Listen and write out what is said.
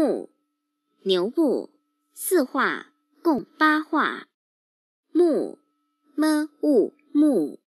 木，牛步四画，共八画。木，m u 木。